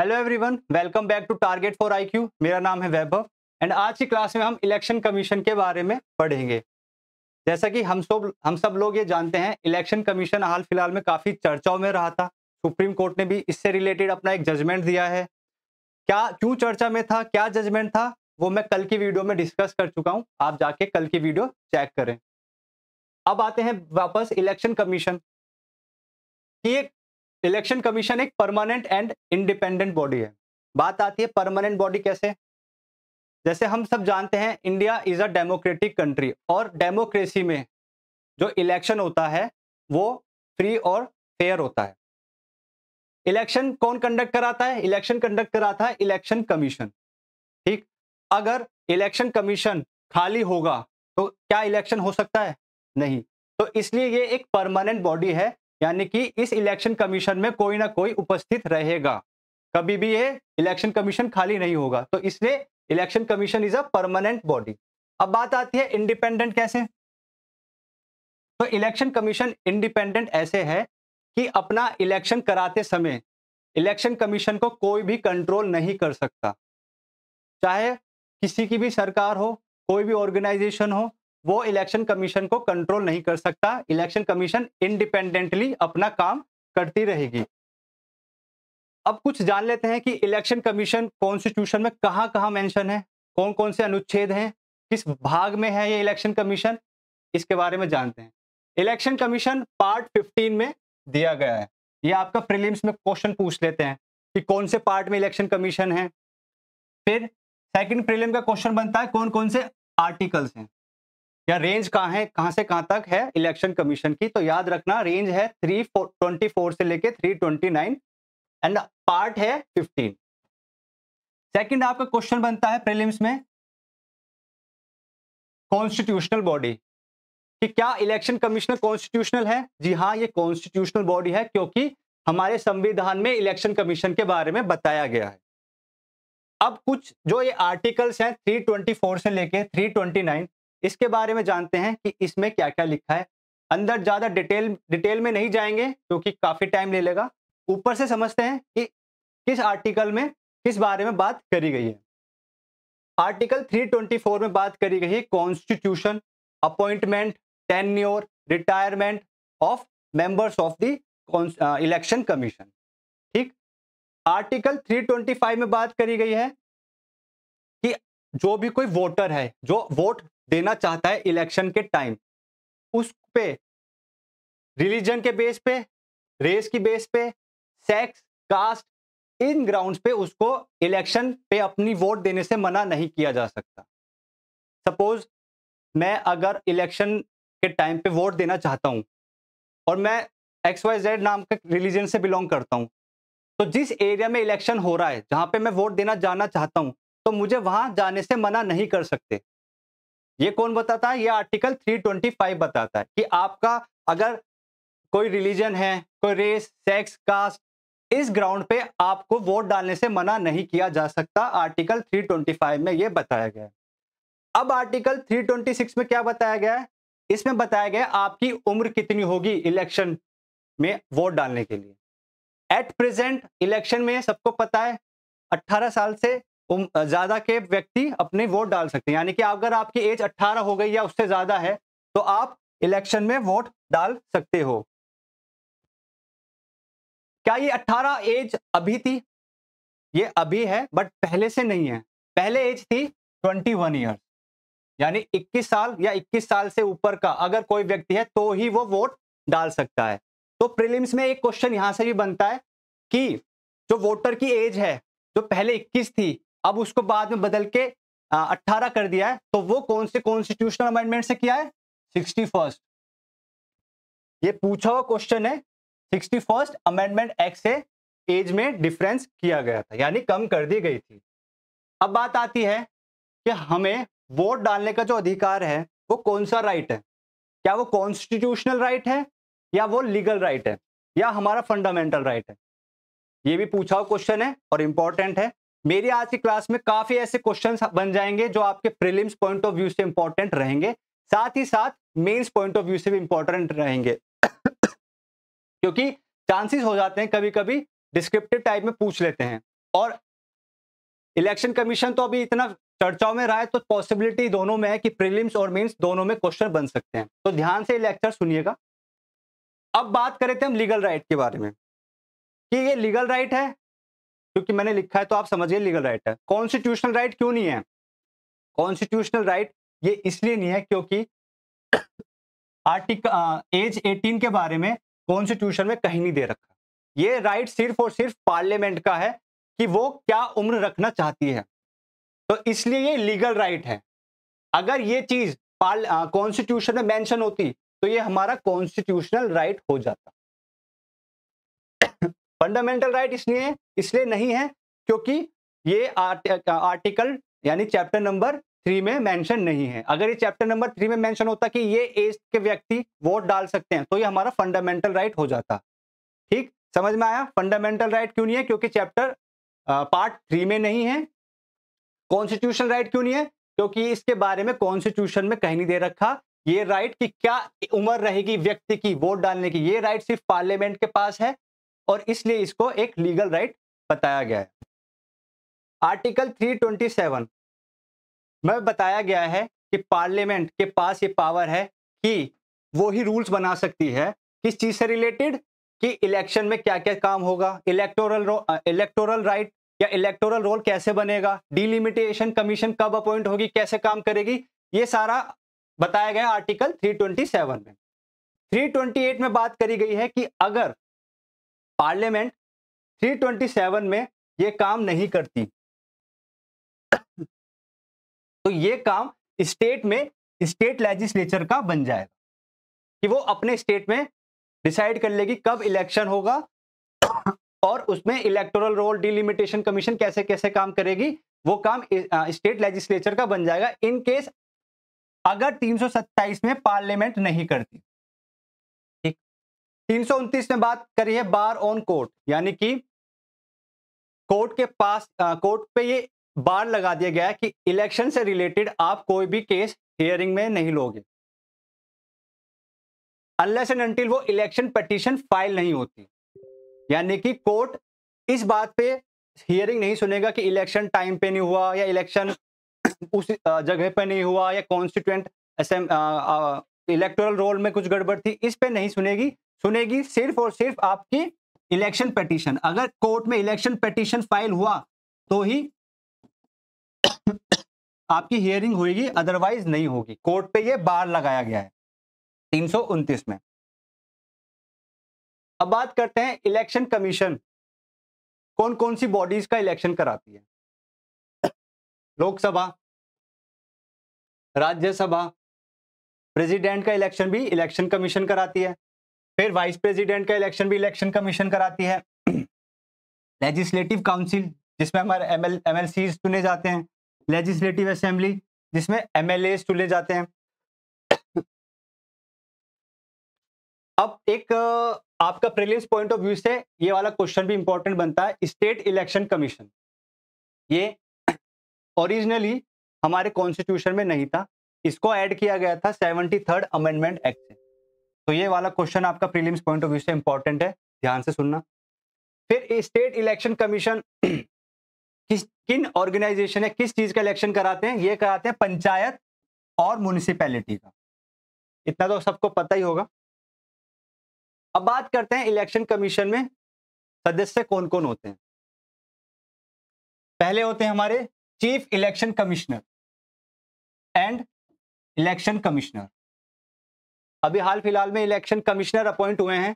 hello everyone welcome back to target for IQ मेरा नाम है वैभव एंड आज की क्लास में हम इलेक्शन कमीशन के बारे में पढ़ेंगे जैसा कि हम सब हम सब लोग ये जानते हैं इलेक्शन कमीशन हाल फिलहाल में काफ़ी चर्चाओं में रहा था सुप्रीम कोर्ट ने भी इससे रिलेटेड अपना एक जजमेंट दिया है क्या क्यों चर्चा में था क्या जजमेंट था वो मैं कल की वीडियो में डिस्कस कर चुका हूँ आप जाके कल की वीडियो चेक करें अब आते हैं वापस इलेक्शन कमीशन कि ये इलेक्शन कमीशन एक परमानेंट एंड इंडिपेंडेंट बॉडी है बात आती है परमानेंट बॉडी कैसे जैसे हम सब जानते हैं India is a democratic country और डेमोक्रेसी में जो इलेक्शन होता है वो फ्री और फेयर होता है इलेक्शन कौन कंडक्ट कराता है इलेक्शन कंडक्ट कराता है इलेक्शन कमीशन ठीक अगर इलेक्शन कमीशन खाली होगा तो क्या इलेक्शन हो सकता है नहीं तो इसलिए ये एक परमानेंट बॉडी है यानी कि इस इलेक्शन कमीशन में कोई ना कोई उपस्थित रहेगा कभी भी ये इलेक्शन कमीशन खाली नहीं होगा तो इसलिए election commission is a permanent body अब बात आती है इंडिपेंडेंट कैसे तो इलेक्शन कमीशन इंडिपेंडेंट ऐसे है कि अपना इलेक्शन कराते समय इलेक्शन कमीशन को कोई भी कंट्रोल नहीं कर सकता चाहे किसी की भी सरकार हो कोई भी ऑर्गेनाइजेशन हो वो इलेक्शन कमीशन को कंट्रोल नहीं कर सकता इलेक्शन कमीशन इंडिपेंडेंटली अपना काम करती रहेगी अब कुछ जान लेते हैं कि इलेक्शन कमीशन कॉन्स्टिट्यूशन में कहां कहां मेंशन है कौन कौन से अनुच्छेद हैं किस भाग में है ये इलेक्शन कमीशन इसके बारे में जानते हैं इलेक्शन कमीशन पार्ट फिफ्टीन में दिया गया है ये आपका प्रिलिम्स में क्वेश्चन पूछ लेते हैं कि कौन से पार्ट में इलेक्शन कमीशन है फिर सेकेंड प्रीलिम का क्वेश्चन बनता है कौन कौन से आर्टिकल्स हैं या रेंज कहाँ है कहाँ से कहाँ तक है इलेक्शन कमीशन की तो याद रखना रेंज है थ्री ट्वेंटी फोर से लेके three twenty nine and part है फिफ्टीन सेकंड आपका क्वेश्चन बनता है प्रीलिम्स में कॉन्स्टिट्यूशनल बॉडी कि क्या इलेक्शन कमीशनर कॉन्स्टिट्यूशनल है जी हाँ ये कॉन्स्टिट्यूशनल बॉडी है क्योंकि हमारे संविधान में इलेक्शन कमीशन के बारे में बताया गया है अब कुछ जो ये आर्टिकल्स हैं 324 से लेके 329 इसके बारे में जानते हैं कि इसमें क्या क्या लिखा है अंदर ज़्यादा डिटेल डिटेल में नहीं जाएंगे क्योंकि काफ़ी टाइम ले लेगा ऊपर से समझते हैं कि किस आर्टिकल में किस बारे में बात करी गई है आर्टिकल 324 में बात करी गई है constitution appointment tenure retirement of members of the election commission ठीक आर्टिकल 325 में बात करी गई है कि जो भी कोई वोटर है जो वोट देना चाहता है इलेक्शन के टाइम उस पे रिलीजन के बेस पे रेस की बेस पे सेक्स कास्ट इन ग्राउंड्स पे उसको इलेक्शन पे अपनी वोट देने से मना नहीं किया जा सकता सपोज मैं अगर इलेक्शन के टाइम पे वोट देना चाहता हूँ और मैं एक्स वाई जेड नाम के रिलीजन से बिलोंग करता हूँ तो जिस एरिया में इलेक्शन हो रहा है जहाँ पे मैं वोट देना जाना चाहता हूँ तो मुझे वहाँ जाने से मना नहीं कर सकते ये कौन बताता है ये आर्टिकल 325 बताता है कि आपका अगर कोई रिलीजन है कोई रेस सेक्स कास्ट इस ग्राउंड पे आपको वोट डालने से मना नहीं किया जा सकता आर्टिकल 325 में ये बताया गया है अब आर्टिकल 326 में क्या बताया गया है इसमें बताया गया आपकी उम्र कितनी होगी इलेक्शन में वोट डालने के लिए एट प्रेजेंट इलेक्शन में सबको पता है 18 साल से ज्यादा के व्यक्ति अपने वोट डाल सकते हैं यानी कि अगर आपकी एज 18 हो गई या उससे ज्यादा है तो आप इलेक्शन में वोट डाल सकते हो क्या ये 18 एज अभी थी ये अभी है बट पहले से नहीं है पहले एज थी 21 वन ईयर यानी 21 साल या 21 साल से ऊपर का अगर कोई व्यक्ति है तो ही वो वोट डाल सकता है तो प्रीलिम्स में एक क्वेश्चन यहां से भी बनता है कि जो वोटर की एज है जो पहले 21 थी अब उसको बाद में बदल के अट्ठारह कर दिया है तो वो कौन से कॉन्स्टिट्यूशनल अमेंडमेंट से किया है सिक्सटी फर्स्ट ये पूछा हुआ क्वेश्चन है सिक्सटी फर्स्ट अमेंडमेंट एक्ट से एज में डिफरेंस किया गया था यानी कम कर दी गई थी अब बात आती है कि हमें वोट डालने का जो अधिकार है वो कौन सा राइट है क्या वो कॉन्स्टिट्यूशनल राइट है या वो लीगल राइट है या हमारा फंडामेंटल राइट है ये भी पूछा हुआ क्वेश्चन है और इंपॉर्टेंट है मेरी आज की क्लास में काफी ऐसे क्वेश्चन बन जाएंगे जो आपके प्रिलिम्स पॉइंट ऑफ व्यू से इंपॉर्टेंट रहेंगे साथ ही साथ मेन्स पॉइंट ऑफ व्यू से भी इंपॉर्टेंट रहेंगे क्योंकि चांसेस हो जाते हैं कभी कभी डिस्क्रिप्टिव टाइप में पूछ लेते हैं और इलेक्शन कमीशन तो अभी इतना चर्चाओं में रहा है तो पॉसिबिलिटी दोनों में है कि प्रीलिम्स और मेंस दोनों में क्वेश्चन बन सकते हैं तो ध्यान से लेक्चर सुनिएगा अब बात करें थे हम लीगल राइट के बारे में कि ये लीगल राइट है क्योंकि मैंने लिखा है तो आप समझिए लीगल राइट है कॉन्स्टिट्यूशनल राइट क्यों नहीं है कॉन्स्टिट्यूशनल राइट ये इसलिए नहीं है क्योंकि आर्टिकल एज 18 के बारे में कॉन्स्टिट्यूशन में कहीं नहीं दे रखा ये राइट सिर्फ और सिर्फ पार्लियामेंट का है कि वो क्या उम्र रखना चाहती है तो इसलिए ये लीगल राइट है अगर ये चीज कॉन्स्टिट्यूशन में मेंशन होती तो ये हमारा कॉन्स्टिट्यूशनल राइट हो जाता फंडामेंटल राइट इसलिए इसलिए नहीं है क्योंकि ये आर्ट, आर्टिकल यानी चैप्टर नंबर थ्री में मेंशन नहीं है अगर ये चैप्टर नंबर थ्री में मेंशन होता कि ये एज के व्यक्ति वोट डाल सकते हैं तो ये हमारा फंडामेंटल राइट हो जाता ठीक समझ में आया फंडामेंटल राइट क्यों नहीं है क्योंकि चैप्टर पार्ट थ्री में नहीं है कॉन्स्टिट्यूशन राइट क्यों नहीं है क्योंकि इसके बारे में कॉन्स्टिट्यूशन में कहीं नहीं दे रखा ये राइट की क्या उम्र रहेगी व्यक्ति की वोट डालने की ये राइट सिर्फ पार्लियामेंट के पास है और इसलिए इसको एक लीगल राइट बताया गया है आर्टिकल 327 में बताया गया है कि पार्लियामेंट के पास ये पावर है कि वो ही रूल्स बना सकती है किस चीज से रिलेटेड कि इलेक्शन में क्या क्या काम होगा इलेक्टोरल इलेक्टोरल राइट या इलेक्टोरल रोल कैसे बनेगा डिलिमिटेशन कमीशन कब अपॉइंट होगी कैसे काम करेगी ये सारा बताया गया आर्टिकल 327 में 328 में बात करी गई है कि अगर पार्लियामेंट 327 में ये काम नहीं करती तो ये काम स्टेट में स्टेट लेजिस्लेचर का बन जाएगा कि वो अपने स्टेट में डिसाइड कर लेगी कब इलेक्शन होगा और उसमें इलेक्टोरल रोल डिलिमिटेशन कमीशन कैसे कैसे काम करेगी वो काम स्टेट लेजिस्लेचर का बन जाएगा इन केस अगर 327 में पार्लियामेंट नहीं करती तीन में बात करी है बार ऑन कोर्ट यानी कि कोर्ट के पास कोर्ट पे ये बार लगा दिया गया है कि इलेक्शन से रिलेटेड आप कोई भी केस हियरिंग में नहीं लोगे अनलेस एंड अनटिल वो इलेक्शन पटिशन फाइल नहीं होती यानी कि कोर्ट इस बात पे हियरिंग नहीं सुनेगा कि इलेक्शन टाइम पे नहीं हुआ या इलेक्शन उस जगह पे नहीं हुआ या कॉन्स्टिट्यूंट इलेक्टोरल रोल में कुछ गड़बड़ थी इस पे नहीं सुनेगी सुनेगी सिर्फ और सिर्फ आपकी इलेक्शन पटिशन अगर कोर्ट में इलेक्शन पटिशन फाइल हुआ तो ही आपकी हियरिंग होगी अदरवाइज नहीं होगी कोर्ट पे ये बार लगाया गया है तीन में अब बात करते हैं इलेक्शन कमीशन कौन कौन सी बॉडीज का इलेक्शन कराती है लोकसभा राज्यसभा प्रेसिडेंट का इलेक्शन भी इलेक्शन कमीशन कराती है फिर वाइस प्रेसिडेंट का इलेक्शन भी इलेक्शन कमीशन कराती है लेजिस्लेटिव काउंसिल जिसमें हमारे एम एल चुने जाते हैं लेजिस्लेटिव असेंबली जिसमें एम एल चुने जाते हैं अब एक आपका प्रिलिम्स पॉइंट ऑफ व्यू से ये वाला क्वेश्चन भी इंपॉर्टेंट बनता है स्टेट इलेक्शन कमीशन ये ओरिजिनली हमारे कॉन्स्टिट्यूशन में नहीं था इसको ऐड किया गया था सेवेंटी थर्ड अमेंडमेंट एक्ट से तो ये वाला क्वेश्चन आपका प्रीलिम्स पॉइंट ऑफ व्यू से इंपॉर्टेंट है ध्यान से सुनना फिर स्टेट इलेक्शन कमीशन किस किन ऑर्गेनाइजेशन है किस चीज का इलेक्शन कराते हैं ये कराते हैं पंचायत और म्यूनिसिपैलिटी का इतना तो सबको पता ही होगा अब बात करते हैं इलेक्शन कमीशन में सदस्य कौन कौन होते हैं पहले होते हैं हमारे chief election commissioner and election commissioner अभी हाल फिलहाल में इलेक्शन कमिश्नर अपॉइंट हुए हैं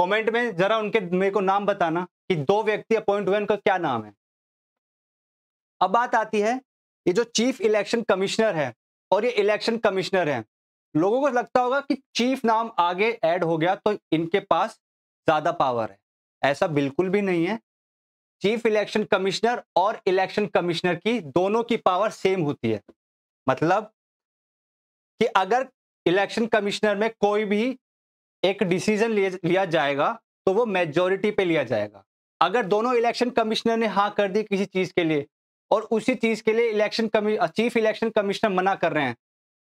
कमेंट में जरा उनके मेरे को नाम बताना कि दो व्यक्ति अपॉइंट हुए उनका क्या नाम है अब बात आती है ये जो चीफ इलेक्शन कमिश्नर है और ये इलेक्शन कमिश्नर है लोगों को लगता होगा कि चीफ नाम आगे ऐड हो गया तो इनके पास ज्यादा पावर है ऐसा बिल्कुल भी नहीं है चीफ इलेक्शन कमिश्नर और इलेक्शन कमिश्नर की दोनों की पावर सेम होती है मतलब कि अगर इलेक्शन कमिश्नर में कोई भी एक डिसीजन लिया जाएगा तो वो मेजोरिटी पे लिया जाएगा अगर दोनों इलेक्शन कमिश्नर ने हाँ कर दी किसी चीज़ के लिए और उसी चीज़ के लिए इलेक्शन चीफ इलेक्शन कमिश्नर मना कर रहे हैं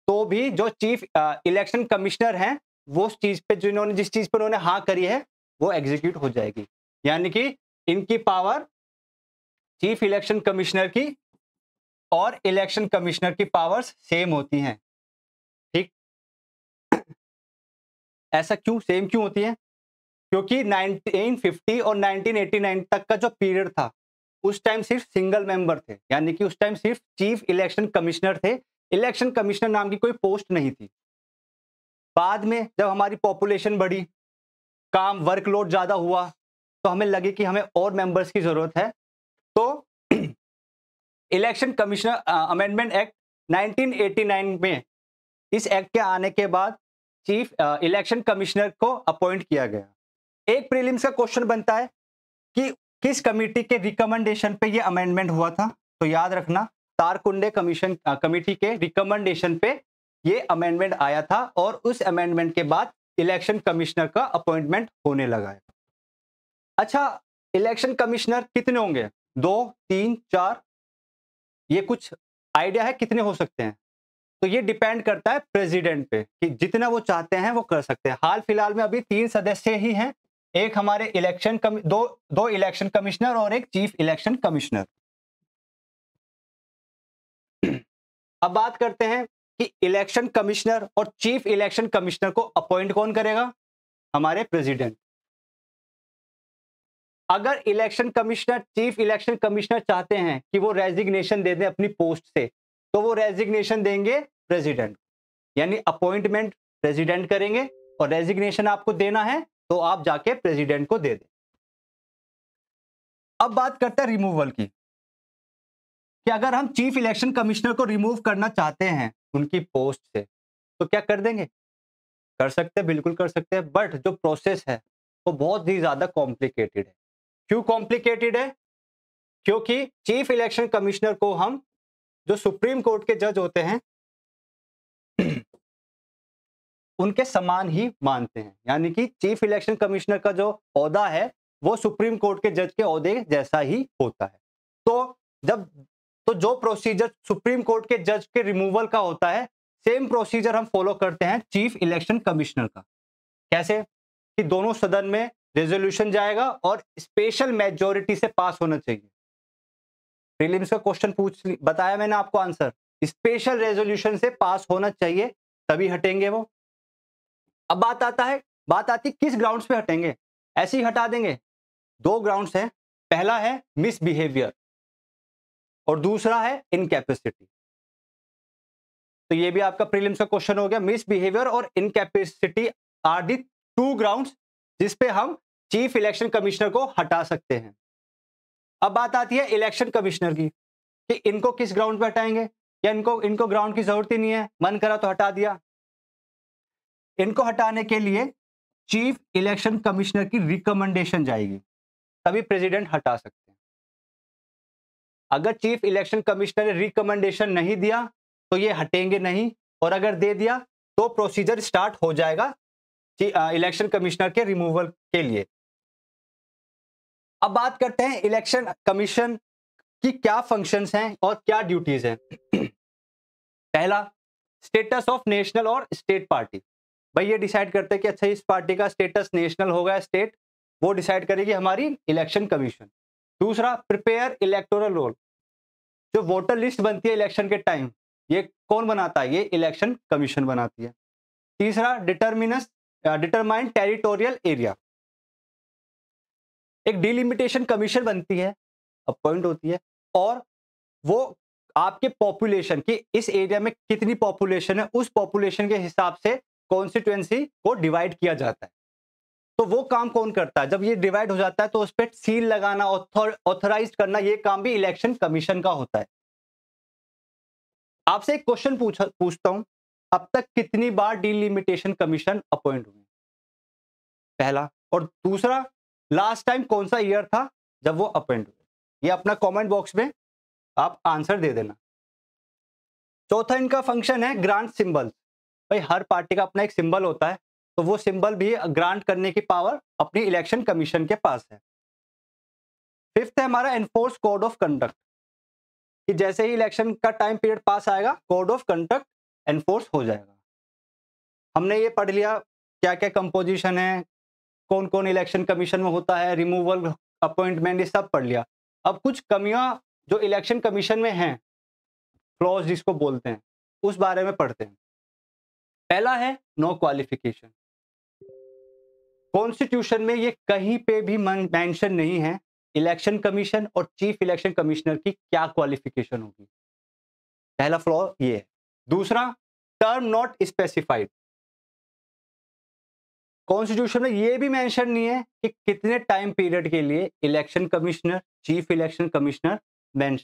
तो भी जो चीफ इलेक्शन कमिश्नर हैं वो उस चीज़ पे जिन्होंने जिस चीज़ पर उन्होंने हाँ करी है वो एग्जीक्यूट हो जाएगी यानी कि इनकी पावर चीफ इलेक्शन कमिश्नर की और इलेक्शन कमिश्नर की पावर्स सेम होती हैं ऐसा क्यों सेम क्यों होती है क्योंकि 1950 और 1989 तक का जो पीरियड था उस टाइम सिर्फ सिंगल मेंबर थे यानी कि उस टाइम सिर्फ चीफ इलेक्शन कमिश्नर थे इलेक्शन कमिश्नर नाम की कोई पोस्ट नहीं थी बाद में जब हमारी पॉपुलेशन बढ़ी काम वर्कलोड ज़्यादा हुआ तो हमें लगे कि हमें और मेंबर्स की ज़रूरत है तो इलेक्शन कमिश्नर अमेंडमेंट एक्ट 1989 में इस एक्ट के आने के बाद चीफ इलेक्शन कमिश्नर को अपॉइंट किया गया एक प्रीलिम्स का क्वेश्चन बनता है कि किस कमेटी के रिकमेंडेशन पे ये अमेंडमेंट हुआ था तो याद रखना तारकुंडे कमीशन कमेटी के रिकमेंडेशन पे ये अमेंडमेंट आया था और उस अमेंडमेंट के बाद इलेक्शन कमिश्नर का अपॉइंटमेंट होने लगा है अच्छा इलेक्शन कमिश्नर कितने होंगे दो तीन चार ये कुछ आइडिया है कितने हो सकते हैं तो ये डिपेंड करता है प्रेसिडेंट पे कि जितना वो चाहते हैं वो कर सकते हैं हाल फिलहाल में अभी तीन सदस्य ही हैं एक हमारे इलेक्शन कम दो दो इलेक्शन कमिश्नर और एक चीफ इलेक्शन कमिश्नर अब बात करते हैं कि इलेक्शन कमिश्नर और चीफ इलेक्शन कमिश्नर को अपॉइंट कौन करेगा हमारे प्रेसिडेंट अगर election commissioner chief election commissioner चाहते हैं कि वो रेजिग्नेशन दे दें अपनी पोस्ट से तो वो रेजिग्नेशन देंगे प्रेसिडेंट यानी अपॉइंटमेंट प्रेसिडेंट करेंगे और रेजिग्नेशन आपको देना है तो आप जाके प्रेसिडेंट को दे दें अब बात करते हैं रिमूवल की कि अगर हम चीफ इलेक्शन कमिश्नर को रिमूव करना चाहते हैं उनकी पोस्ट से तो क्या कर देंगे कर सकते हैं बिल्कुल कर सकते हैं बट जो प्रोसेस है वो बहुत ही ज़्यादा कॉम्प्लिकेटेड है क्यों कॉम्प्लिकेटेड है क्योंकि चीफ इलेक्शन कमिश्नर को हम जो सुप्रीम कोर्ट के जज होते हैं उनके समान ही मानते हैं यानी कि चीफ इलेक्शन कमिश्नर का जो अहदा है वो सुप्रीम कोर्ट के जज के औहदे जैसा ही होता है तो जब तो जो प्रोसीजर सुप्रीम कोर्ट के जज के रिमूवल का होता है सेम प्रोसीजर हम फॉलो करते हैं चीफ इलेक्शन कमिश्नर का कैसे कि दोनों सदन में रेजोल्यूशन जाएगा और स्पेशल मेजोरिटी से पास होना चाहिए प्रीलिम्स का क्वेश्चन पूछ बताया मैंने आपको आंसर स्पेशल रेजोल्यूशन से पास होना चाहिए तभी हटेंगे वो अब बात आता है बात आती किस ग्राउंड्स पे हटेंगे ऐसे ही हटा देंगे दो ग्राउंड्स हैं पहला है मिसबिहेवियर और दूसरा है इनकेपेसिटी तो ये भी आपका प्रीलिम्स का क्वेश्चन हो गया मिसबिहेवियर और incapacity are the two grounds जिसपे हम चीफ इलेक्शन कमिश्नर को हटा सकते हैं अब बात आती है इलेक्शन कमिश्नर की कि इनको किस ग्राउंड पे हटाएंगे या इनको इनको ग्राउंड की जरूरत ही नहीं है मन करा तो हटा दिया इनको हटाने के लिए चीफ इलेक्शन कमिश्नर की रिकमेंडेशन जाएगी तभी प्रेसिडेंट हटा सकते हैं अगर चीफ इलेक्शन कमिश्नर ने रिकमेंडेशन नहीं दिया तो ये हटेंगे नहीं और अगर दे दिया तो प्रोसीजर स्टार्ट हो जाएगा इलेक्शन कमिश्नर के रिमूवल के लिए अब बात करते हैं इलेक्शन कमीशन की क्या फंक्शंस हैं और क्या ड्यूटीज हैं पहला स्टेटस ऑफ नेशनल और स्टेट पार्टी भाई ये डिसाइड करते हैं कि अच्छा इस पार्टी का स्टेटस नेशनल होगा स्टेट वो डिसाइड करेगी हमारी इलेक्शन कमीशन दूसरा प्रिपेयर इलेक्टोरल रोल जो वोटर लिस्ट बनती है इलेक्शन के टाइम ये कौन बनाता है ये इलेक्शन कमीशन बनाती है तीसरा डिटर्मिनस डिटरमाइन टेरिटोरियल एरिया एक डिलिमिटेशन कमीशन बनती है अपॉइंट होती है और वो आपके पॉपुलेशन की इस एरिया में कितनी पॉपुलेशन है उस पॉपुलेशन के हिसाब से कॉन्स्टिट्युएंसी को डिवाइड किया जाता है तो वो काम कौन करता है जब ये डिवाइड हो जाता है तो उस पर सील लगाना उत्थर, करना ये काम भी इलेक्शन कमीशन का होता है आपसे एक क्वेश्चन पूछता हूं अब तक कितनी बार डिलिमिटेशन कमीशन अपॉइंट हुए पहला और दूसरा लास्ट टाइम कौन सा ईयर था जब वो अपॉइंट हुए ये अपना कमेंट बॉक्स में आप आंसर दे देना चौथा इनका फंक्शन है ग्रांट सिंबल भाई हर पार्टी का अपना एक सिंबल होता है तो वो सिंबल भी ग्रांट करने की पावर अपनी इलेक्शन कमीशन के पास है फिफ्थ है हमारा एनफोर्स कोड ऑफ कंडक्ट कि जैसे ही इलेक्शन का टाइम पीरियड पास आएगा कोड ऑफ कंडक्ट एनफोर्स हो जाएगा हमने ये पढ़ लिया क्या क्या कंपोजिशन है कौन कौन इलेक्शन कमीशन में होता है रिमूवल अपॉइंटमेंट ये सब पढ़ लिया अब कुछ कमियां जो इलेक्शन कमीशन में हैं क्लॉज जिसको बोलते हैं उस बारे में पढ़ते हैं पहला है नो क्वालिफिकेशन कॉन्स्टिट्यूशन में ये कहीं पे भी मेंशन नहीं है इलेक्शन कमीशन और चीफ इलेक्शन कमिश्नर की क्या क्वालिफिकेशन होगी पहला फ्लॉ ये है दूसरा टर्म नॉट स्पेसिफाइड कॉन्स्टिट्यूशन में ये भी मेंशन नहीं है कि कितने टाइम पीरियड के लिए election commissioner chief election commissioner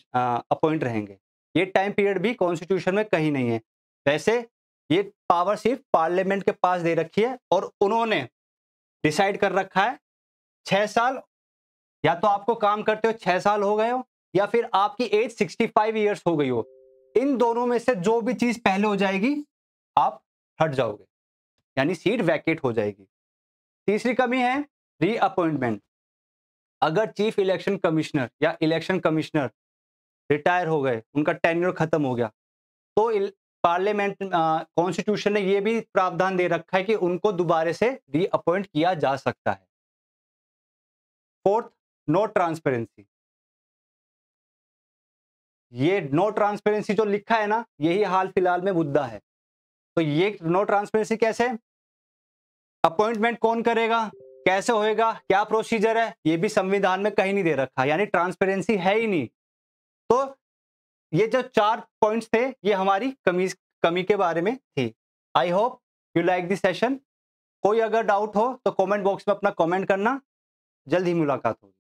appoint रहेंगे ये टाइम पीरियड भी कॉन्स्टिट्यूशन में कहीं नहीं है वैसे ये पावर सिर्फ पार्लियामेंट के पास दे रखी है और उन्होंने डिसाइड कर रखा है छः साल या तो आपको काम करते हो छः साल हो गए हो या फिर आपकी एज फाइव ईयर्स हो गई हो इन दोनों में से जो भी चीज़ पहले हो जाएगी आप हट जाओगे यानी सीट वैकेट हो जाएगी तीसरी कमी है रीअपॉइंटमेंट अगर चीफ इलेक्शन कमिश्नर या इलेक्शन कमिश्नर रिटायर हो गए उनका टेन्योर खत्म हो गया तो पार्लियामेंट कॉन्स्टिट्यूशन ने यह भी प्रावधान दे रखा है कि उनको दोबारे से रीअपॉइंट किया जा सकता है फोर्थ नो ट्रांसपेरेंसी ये नो ट्रांसपेरेंसी जो लिखा है ना यही हाल फिलहाल में मुद्दा है तो ये नो ट्रांसपेरेंसी कैसे अपॉइंटमेंट कौन करेगा कैसे होएगा क्या प्रोसीजर है ये भी संविधान में कहीं नहीं दे रखा यानी ट्रांसपेरेंसी है ही नहीं तो ये जो चार पॉइंट्स थे ये हमारी कमी कमी के बारे में थी I hope you like this session कोई अगर डाउट हो तो कमेंट बॉक्स में अपना कमेंट करना जल्द ही मुलाकात होगी